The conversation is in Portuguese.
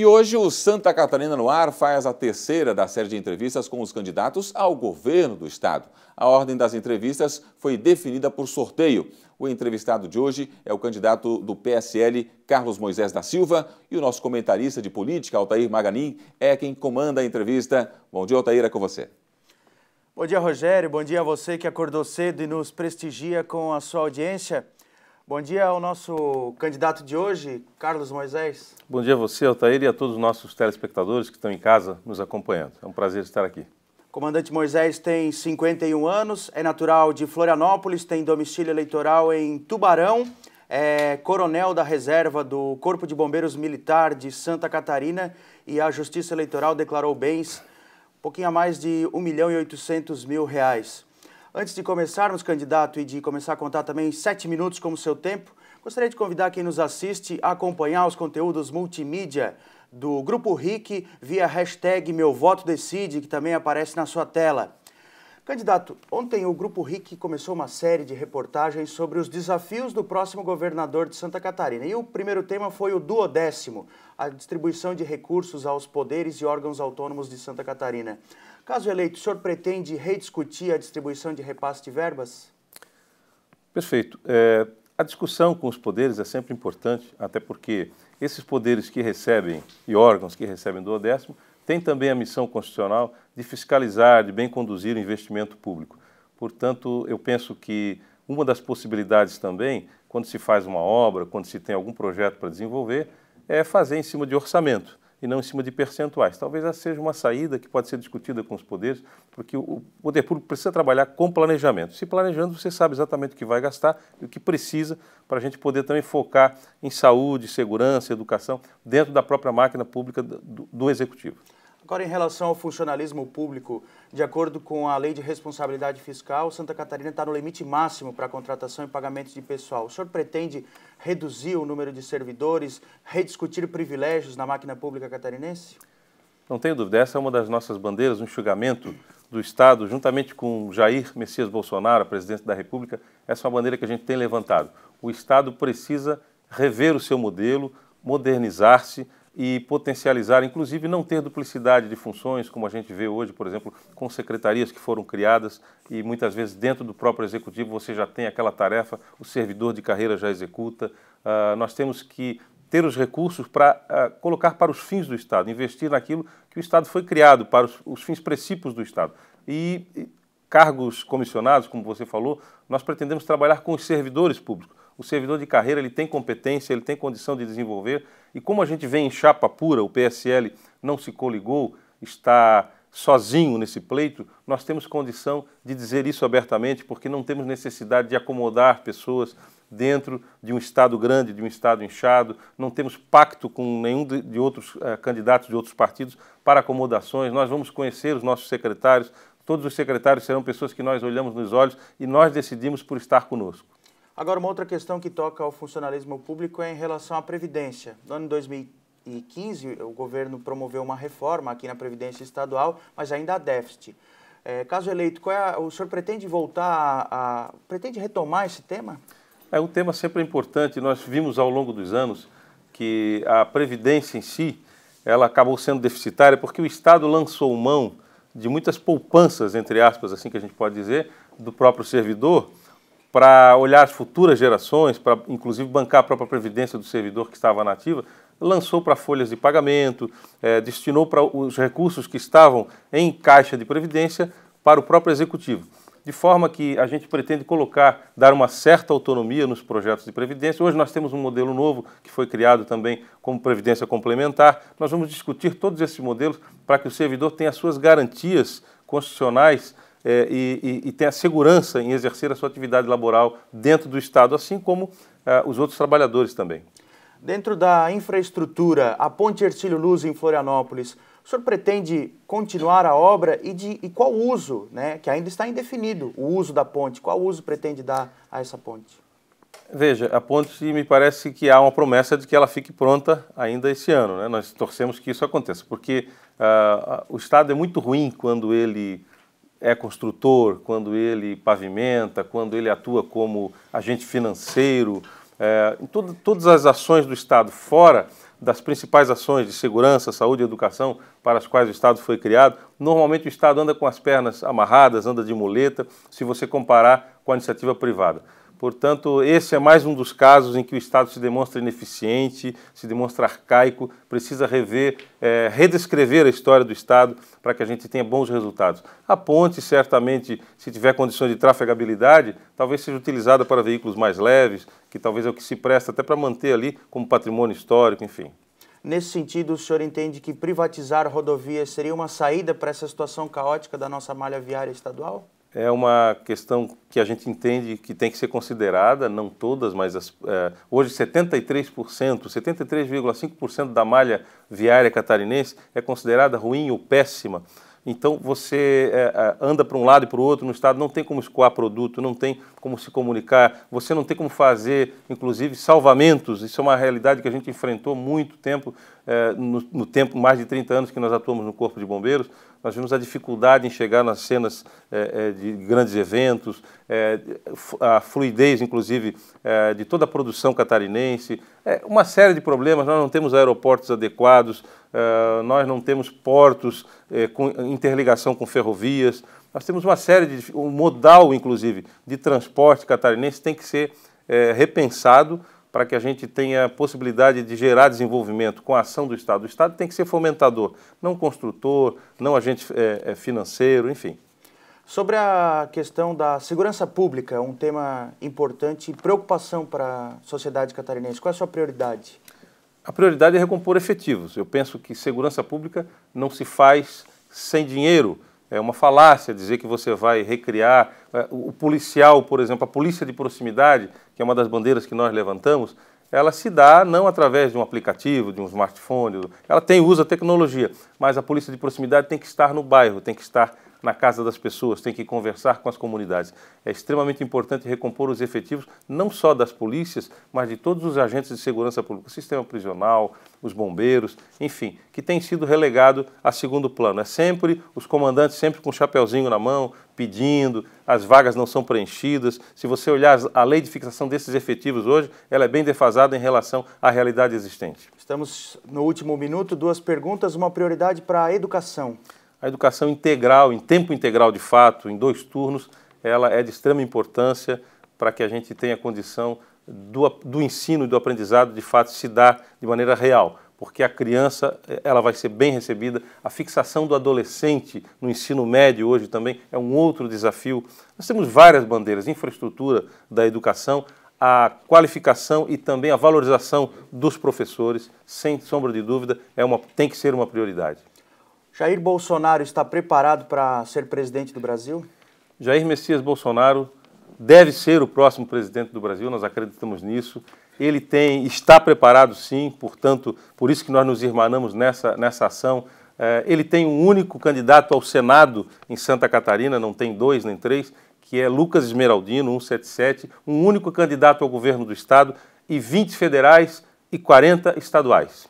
E hoje o Santa Catarina no Ar faz a terceira da série de entrevistas com os candidatos ao governo do estado. A ordem das entrevistas foi definida por sorteio. O entrevistado de hoje é o candidato do PSL, Carlos Moisés da Silva, e o nosso comentarista de política, Altair Maganin, é quem comanda a entrevista. Bom dia, Altair, é com você. Bom dia, Rogério. Bom dia a você que acordou cedo e nos prestigia com a sua audiência. Bom dia ao nosso candidato de hoje, Carlos Moisés. Bom dia a você, Altair, e a todos os nossos telespectadores que estão em casa nos acompanhando. É um prazer estar aqui. Comandante Moisés tem 51 anos, é natural de Florianópolis, tem domicílio eleitoral em Tubarão, é coronel da reserva do Corpo de Bombeiros Militar de Santa Catarina e a Justiça Eleitoral declarou bens um pouquinho a mais de 1 milhão e 800 mil reais. Antes de começarmos, candidato, e de começar a contar também sete minutos como seu tempo, gostaria de convidar quem nos assiste a acompanhar os conteúdos multimídia do Grupo RIC via hashtag Meu Voto Decide, que também aparece na sua tela. Candidato, ontem o Grupo RIC começou uma série de reportagens sobre os desafios do próximo governador de Santa Catarina. E o primeiro tema foi o duodécimo, a distribuição de recursos aos poderes e órgãos autônomos de Santa Catarina. Caso eleito, o senhor pretende rediscutir a distribuição de repasse de verbas? Perfeito. É, a discussão com os poderes é sempre importante, até porque esses poderes que recebem e órgãos que recebem duodécimo tem também a missão constitucional de fiscalizar, de bem conduzir o investimento público. Portanto, eu penso que uma das possibilidades também, quando se faz uma obra, quando se tem algum projeto para desenvolver, é fazer em cima de orçamento e não em cima de percentuais. Talvez essa seja uma saída que pode ser discutida com os poderes, porque o poder público precisa trabalhar com planejamento. Se planejando, você sabe exatamente o que vai gastar e o que precisa para a gente poder também focar em saúde, segurança, educação, dentro da própria máquina pública do, do executivo. Agora, em relação ao funcionalismo público, de acordo com a Lei de Responsabilidade Fiscal, Santa Catarina está no limite máximo para a contratação e pagamento de pessoal. O senhor pretende reduzir o número de servidores, rediscutir privilégios na máquina pública catarinense? Não tenho dúvida, essa é uma das nossas bandeiras, o um enxugamento do Estado, juntamente com Jair Messias Bolsonaro, presidente da República, essa é uma bandeira que a gente tem levantado. O Estado precisa rever o seu modelo, modernizar-se, e potencializar, inclusive não ter duplicidade de funções, como a gente vê hoje, por exemplo, com secretarias que foram criadas e muitas vezes dentro do próprio executivo você já tem aquela tarefa, o servidor de carreira já executa. Uh, nós temos que ter os recursos para uh, colocar para os fins do Estado, investir naquilo que o Estado foi criado, para os, os fins princípios do Estado. E, e cargos comissionados, como você falou, nós pretendemos trabalhar com os servidores públicos o servidor de carreira ele tem competência, ele tem condição de desenvolver. E como a gente vem em chapa pura, o PSL não se coligou, está sozinho nesse pleito, nós temos condição de dizer isso abertamente, porque não temos necessidade de acomodar pessoas dentro de um Estado grande, de um Estado inchado, não temos pacto com nenhum de, de outros uh, candidatos de outros partidos para acomodações. Nós vamos conhecer os nossos secretários, todos os secretários serão pessoas que nós olhamos nos olhos e nós decidimos por estar conosco. Agora, uma outra questão que toca ao funcionalismo público é em relação à Previdência. No ano 2015, o governo promoveu uma reforma aqui na Previdência Estadual, mas ainda há déficit. É, caso eleito, é a, o senhor pretende voltar a, a, pretende retomar esse tema? É um tema sempre importante. Nós vimos ao longo dos anos que a Previdência em si ela acabou sendo deficitária porque o Estado lançou mão de muitas poupanças, entre aspas, assim que a gente pode dizer, do próprio servidor para olhar as futuras gerações, para inclusive bancar a própria previdência do servidor que estava na ativa, lançou para folhas de pagamento, é, destinou para os recursos que estavam em caixa de previdência para o próprio executivo. De forma que a gente pretende colocar, dar uma certa autonomia nos projetos de previdência. Hoje nós temos um modelo novo que foi criado também como previdência complementar. Nós vamos discutir todos esses modelos para que o servidor tenha as suas garantias constitucionais é, e, e, e, ter a segurança em exercer a sua atividade laboral dentro do Estado, assim como é, os outros trabalhadores também. Dentro da infraestrutura, a Ponte Ercílio Luz em Florianópolis, o senhor pretende continuar a obra e, de, e qual uso, né, que ainda está indefinido, o uso da ponte, qual uso pretende dar a essa ponte? Veja, a ponte me parece que há uma promessa de que ela fique pronta ainda esse ano. Né? Nós torcemos que isso aconteça, porque uh, o Estado é muito ruim quando ele é construtor, quando ele pavimenta, quando ele atua como agente financeiro, é, em todo, todas as ações do Estado, fora das principais ações de segurança, saúde e educação para as quais o Estado foi criado, normalmente o Estado anda com as pernas amarradas, anda de muleta, se você comparar com a iniciativa privada. Portanto, esse é mais um dos casos em que o Estado se demonstra ineficiente, se demonstra arcaico, precisa rever, é, redescrever a história do Estado para que a gente tenha bons resultados. A ponte, certamente, se tiver condições de trafegabilidade, talvez seja utilizada para veículos mais leves, que talvez é o que se presta até para manter ali como patrimônio histórico, enfim. Nesse sentido, o senhor entende que privatizar rodovias seria uma saída para essa situação caótica da nossa malha viária estadual? é uma questão que a gente entende que tem que ser considerada, não todas, mas as, é, hoje 73%, 73,5% da malha viária catarinense é considerada ruim ou péssima. Então você é, é, anda para um lado e para o outro no estado, não tem como escoar produto, não tem como se comunicar, você não tem como fazer, inclusive, salvamentos. Isso é uma realidade que a gente enfrentou muito tempo, eh, no, no, tempo, mais de 30 anos que nós atuamos no Corpo de Bombeiros. Nós vimos a dificuldade em chegar nas cenas eh, eh, de grandes eventos, a fluidez, inclusive, de toda a produção catarinense, é, uma série de problemas. Nós não temos aeroportos adequados, nós não temos portos com interligação com ferrovias. Nós temos uma série de. O um modal, inclusive, de transporte catarinense tem que ser é, repensado para que a gente tenha a possibilidade de gerar desenvolvimento com a ação do Estado. O Estado tem que ser fomentador, não construtor, não agente é, é financeiro, enfim. Sobre a questão da segurança pública, um tema importante e preocupação para a sociedade catarinense, qual é a sua prioridade? A prioridade é recompor efetivos. Eu penso que segurança pública não se faz sem dinheiro, é uma falácia dizer que você vai recriar. Né, o policial, por exemplo, a polícia de proximidade, que é uma das bandeiras que nós levantamos, ela se dá não através de um aplicativo, de um smartphone, ela tem usa tecnologia, mas a polícia de proximidade tem que estar no bairro, tem que estar na casa das pessoas, tem que conversar com as comunidades. É extremamente importante recompor os efetivos, não só das polícias, mas de todos os agentes de segurança pública, o sistema prisional, os bombeiros, enfim, que tem sido relegado a segundo plano. É sempre os comandantes, sempre com o chapeuzinho na mão, pedindo, as vagas não são preenchidas. Se você olhar a lei de fixação desses efetivos hoje, ela é bem defasada em relação à realidade existente. Estamos no último minuto, duas perguntas, uma prioridade para a educação. A educação integral, em tempo integral de fato, em dois turnos, ela é de extrema importância para que a gente tenha condição do, do ensino e do aprendizado de fato se dar de maneira real, porque a criança eh, ela vai ser bem recebida. A fixação do adolescente no ensino médio hoje também é um outro desafio. Nós temos várias bandeiras, infraestrutura da educação, a qualificação e também a valorização dos professores, sem sombra de dúvida, é uma, tem que ser uma prioridade. Jair Bolsonaro está preparado para ser presidente do Brasil? Jair Messias Bolsonaro deve ser o próximo presidente do Brasil, nós acreditamos nisso. Ele tem, está preparado sim, portanto, por isso que nós nos irmanamos nessa, nessa ação. É, ele tem um único candidato ao Senado em Santa Catarina, não tem dois nem três, que é Lucas Esmeraldino, 177, um único candidato ao governo do Estado e 20 federais e 40 estaduais.